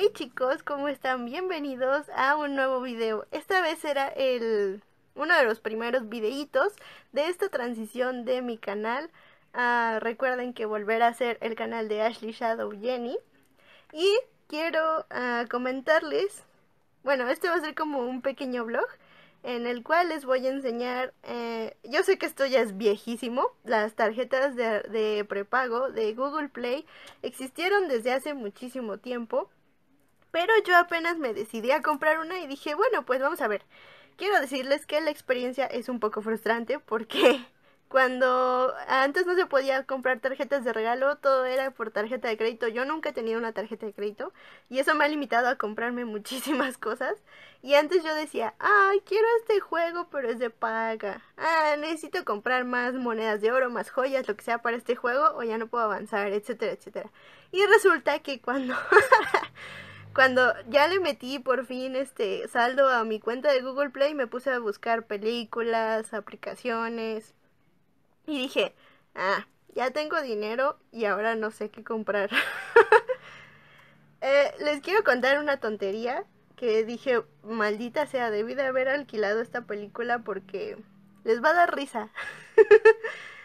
Hey chicos, ¿cómo están? Bienvenidos a un nuevo video. Esta vez será el uno de los primeros videitos de esta transición de mi canal. Ah, recuerden que volverá a ser el canal de Ashley Shadow Jenny. Y quiero ah, comentarles, bueno, este va a ser como un pequeño blog en el cual les voy a enseñar, eh, yo sé que esto ya es viejísimo, las tarjetas de, de prepago de Google Play existieron desde hace muchísimo tiempo pero yo apenas me decidí a comprar una y dije, bueno, pues vamos a ver. Quiero decirles que la experiencia es un poco frustrante porque cuando antes no se podía comprar tarjetas de regalo, todo era por tarjeta de crédito. Yo nunca he tenido una tarjeta de crédito y eso me ha limitado a comprarme muchísimas cosas. Y antes yo decía, ay, quiero este juego, pero es de paga. Ah, necesito comprar más monedas de oro, más joyas, lo que sea para este juego, o ya no puedo avanzar, etcétera, etcétera. Y resulta que cuando... cuando ya le metí por fin este saldo a mi cuenta de Google Play, me puse a buscar películas, aplicaciones y dije, ah, ya tengo dinero y ahora no sé qué comprar. Eh, les quiero contar una tontería que dije, maldita sea, debí de haber alquilado esta película porque les va a dar risa.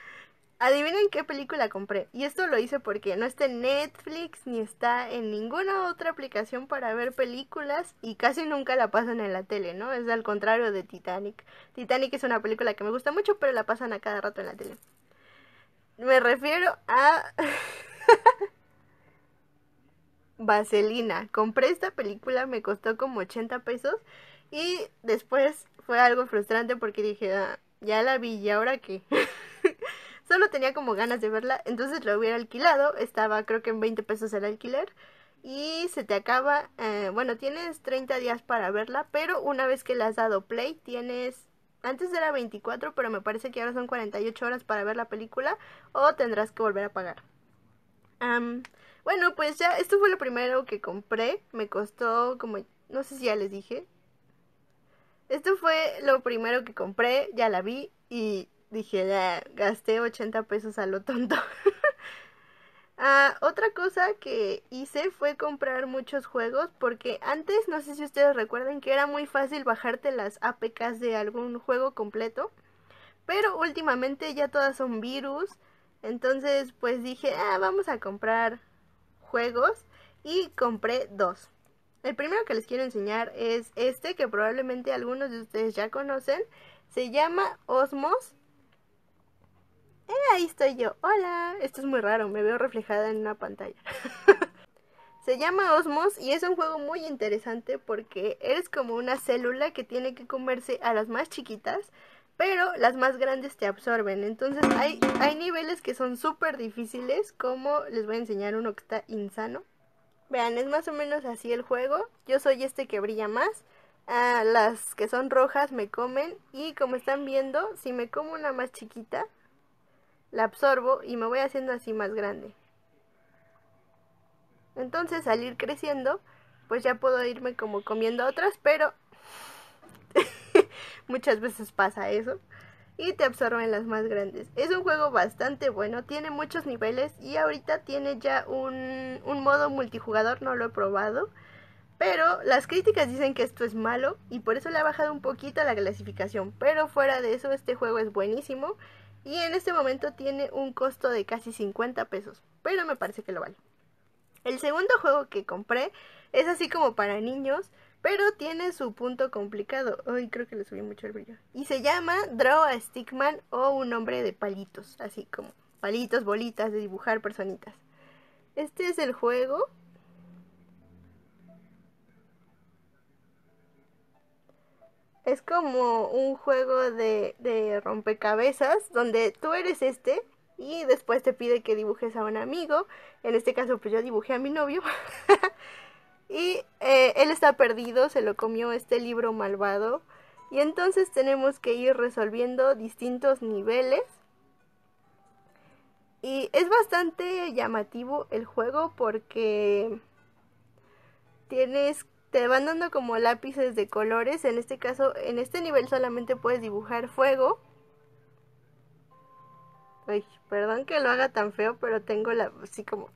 Adivinen qué película compré. Y esto lo hice porque no está en Netflix ni está en ninguna otra aplicación para ver películas y casi nunca la pasan en la tele, ¿no? Es al contrario de Titanic. Titanic es una película que me gusta mucho, pero la pasan a cada rato en la tele. Me refiero a... Vaselina. Compré esta película, me costó como 80 pesos y después fue algo frustrante porque dije, ah, ya la vi y ahora qué. solo tenía como ganas de verla, entonces lo hubiera alquilado, estaba creo que en 20 pesos el alquiler y se te acaba, eh, bueno, tienes 30 días para verla, pero una vez que le has dado play, tienes, antes era 24, pero me parece que ahora son 48 horas para ver la película o tendrás que volver a pagar. bueno, pues ya, esto fue lo primero que compré, me costó como, no sé si ya les dije. Esto fue lo primero que compré, ya la vi y dije, gasté 80 pesos a lo tonto. Ah, otra cosa que hice fue comprar muchos juegos porque antes, no sé si ustedes recuerdan, que era muy fácil bajarte las APKs de algún juego completo. Pero últimamente ya todas son virus. Entonces pues dije, ah, vamos a comprar juegos y compré dos. El primero que les quiero enseñar es este que probablemente algunos de ustedes ya conocen. Se llama Osmos ahí estoy yo! ¡Hola! Esto es muy raro, me veo reflejada en una pantalla. Se llama Osmos y es un juego muy interesante porque eres como una célula que tiene que comerse a las más chiquitas, pero las más grandes te absorben. Entonces hay, niveles que son súper difíciles, como les voy a enseñar uno que está insano. Vean, es más o menos así el juego. Yo soy este que brilla más. Ah, las que son rojas me comen y como están viendo, si me como una más chiquita, la absorbo y me voy haciendo así más grande. Entonces al ir creciendo, pues ya puedo irme como comiendo otras, pero muchas veces pasa eso. Y te absorben las más grandes. Es un juego bastante bueno, tiene muchos niveles y ahorita tiene ya un, un modo multijugador, no lo he probado. Pero las críticas dicen que esto es malo y por eso le ha bajado un poquito la clasificación. Pero fuera de eso, este juego es buenísimo y en este momento tiene un costo de casi 50 pesos, pero me parece que lo vale. El segundo juego que compré es así como para niños, pero tiene su punto complicado. Hoy creo que le subí mucho el brillo. Y se llama Draw a Stickman o un hombre de palitos, así como palitos, bolitas, de dibujar personitas. Este es el juego es como un juego de, rompecabezas donde tú eres este y después te pide que dibujes a un amigo. En este caso, pues yo dibujé a mi novio. y eh, él está perdido, se lo comió este libro malvado. Y entonces tenemos que ir resolviendo distintos niveles. Y es bastante llamativo el juego porque tienes te van dando como lápices de colores. En este caso, en este nivel solamente puedes dibujar fuego. Uy, perdón que lo haga tan feo, pero tengo la así como...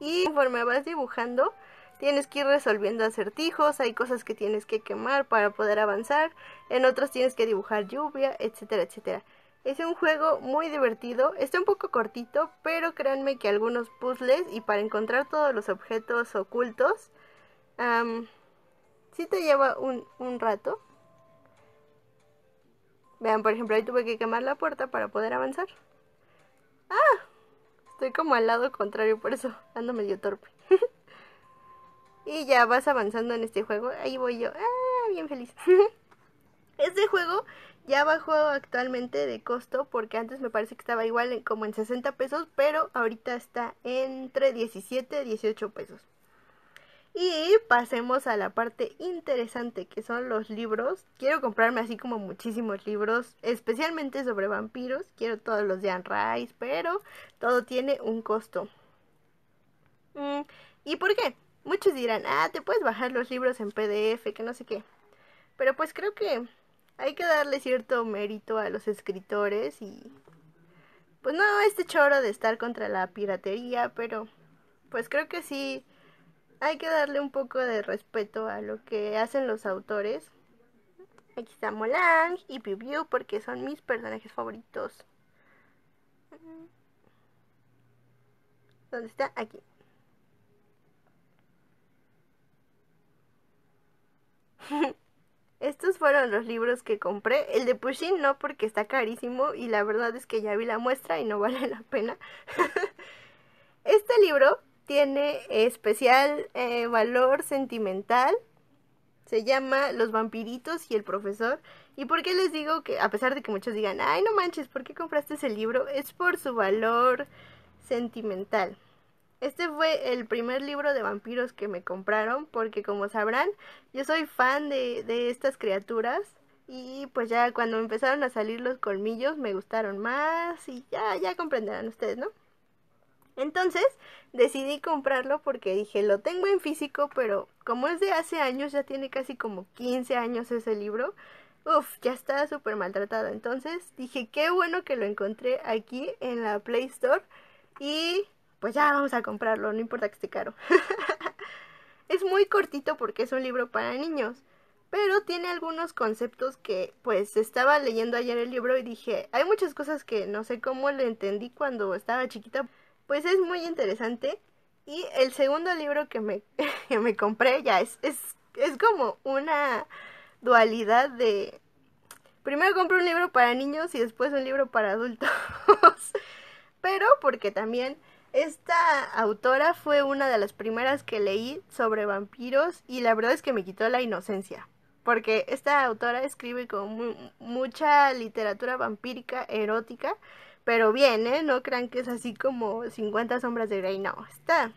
Y conforme vas dibujando, tienes que ir resolviendo acertijos, hay cosas que tienes que quemar para poder avanzar, en otros tienes que dibujar lluvia, etcétera, etcétera. Es un juego muy divertido, está un poco cortito, pero créanme que algunos puzzles y para encontrar todos los objetos ocultos, sí te lleva un, un rato. Vean, por ejemplo, ahí tuve que quemar la puerta para poder avanzar. ¡Ah! Estoy como al lado contrario, por eso ando medio torpe. y ya vas avanzando en este juego. Ahí voy yo. ¡Ah! Bien feliz. este juego ya bajó actualmente de costo porque antes me parece que estaba igual como en 60 pesos, pero ahorita está entre 17 y 18 pesos. Y pasemos a la parte interesante que son los libros. Quiero comprarme así como muchísimos libros, especialmente sobre vampiros. Quiero todos los de Anne Rice, pero todo tiene un costo. Mm, ¿Y por qué? Muchos dirán, ah, te puedes bajar los libros en PDF, que no sé qué. Pero pues creo que hay que darle cierto mérito a los escritores y pues no este choro de estar contra la piratería, pero pues creo que sí hay que darle un poco de respeto a lo que hacen los autores. Aquí está Molang y Piu porque son mis personajes favoritos. ¿Dónde está? Aquí. Estos fueron los libros que compré. El de Pushkin no porque está carísimo y la verdad es que ya vi la muestra y no vale la pena. este libro tiene especial eh, valor sentimental. Se llama Los vampiritos y el profesor. ¿Y por qué les digo que, a pesar de que muchos digan, ay, no manches, ¿por qué compraste ese libro? Es por su valor sentimental. Este fue el primer libro de vampiros que me compraron porque como sabrán, yo soy fan de, estas criaturas y pues ya cuando empezaron a salir los colmillos me gustaron más y ya, ya comprenderán ustedes, ¿no? Entonces decidí comprarlo porque dije, lo tengo en físico, pero como es de hace años, ya tiene casi como 15 años ese libro, uff, ya está súper maltratado. Entonces dije, qué bueno que lo encontré aquí en la Play Store y pues ya vamos a comprarlo, no importa que esté caro. es muy cortito porque es un libro para niños, pero tiene algunos conceptos que pues estaba leyendo ayer el libro y dije, hay muchas cosas que no sé cómo lo entendí cuando estaba chiquita, pues es muy interesante. Y el segundo libro que me, me compré ya es, es, es como una dualidad de... Primero compré un libro para niños y después un libro para adultos. pero porque también esta autora fue una de las primeras que leí sobre vampiros y la verdad es que me quitó la inocencia, porque esta autora escribe con mucha literatura vampírica, erótica, pero bien, ¿eh? No crean que es así como 50 sombras de Grey, no, está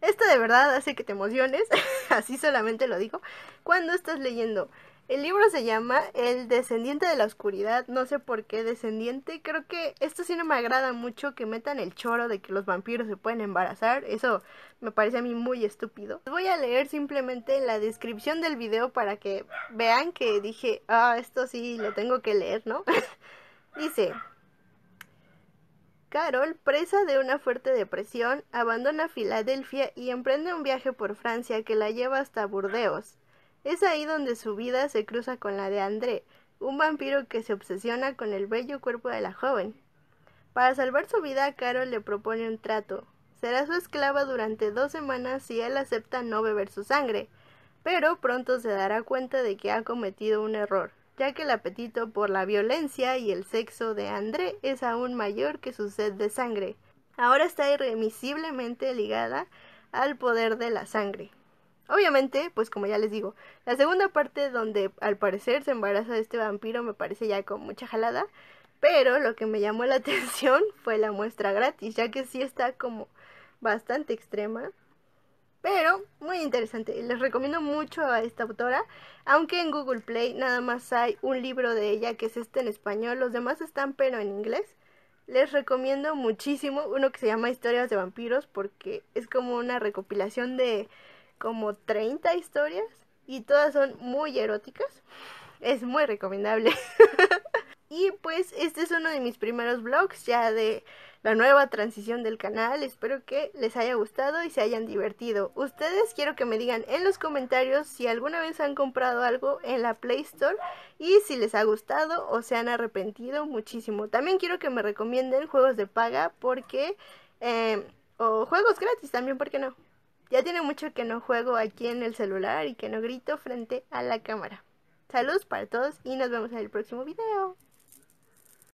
esta de verdad hace que te emociones, así solamente lo digo, cuando estás leyendo. El libro se llama El descendiente de la oscuridad, no sé por qué descendiente, creo que esto sí no me agrada mucho que metan el choro de que los vampiros se pueden embarazar, eso me parece a mí muy estúpido. Voy a leer simplemente la descripción del video para que vean que dije, ah, esto sí lo tengo que leer, ¿no? Dice, Carol, presa de una fuerte depresión, abandona Filadelfia y emprende un viaje por Francia que la lleva hasta Burdeos. Es ahí donde su vida se cruza con la de André, un vampiro que se obsesiona con el bello cuerpo de la joven. Para salvar su vida, Carol le propone un trato. Será su esclava durante dos semanas si él acepta no beber su sangre, pero pronto se dará cuenta de que ha cometido un error, ya que el apetito por la violencia y el sexo de André es aún mayor que su sed de sangre. Ahora está irremisiblemente ligada al poder de la sangre. Obviamente, pues como ya les digo, la segunda parte donde al parecer se embaraza de este vampiro me parece ya con mucha jalada, pero lo que me llamó la atención fue la muestra gratis, ya que sí está como bastante extrema, pero muy interesante. Les recomiendo mucho a esta autora, aunque en Google Play nada más hay un libro de ella que es este en español, los demás están pero en inglés. Les recomiendo muchísimo uno que se llama Historias de vampiros porque es como una recopilación de como 30 historias y todas son muy eróticas. Es muy recomendable. y pues este es uno de mis primeros vlogs ya de la nueva transición del canal. Espero que les haya gustado y se hayan divertido. Ustedes quiero que me digan en los comentarios si alguna vez han comprado algo en la Play Store y si les ha gustado o se han arrepentido muchísimo. También quiero que me recomienden juegos de paga porque... Eh, o juegos gratis también, porque no? Ya tiene mucho que no juego aquí en el celular y que no grito frente a la cámara. Saludos para todos y nos vemos en el próximo video.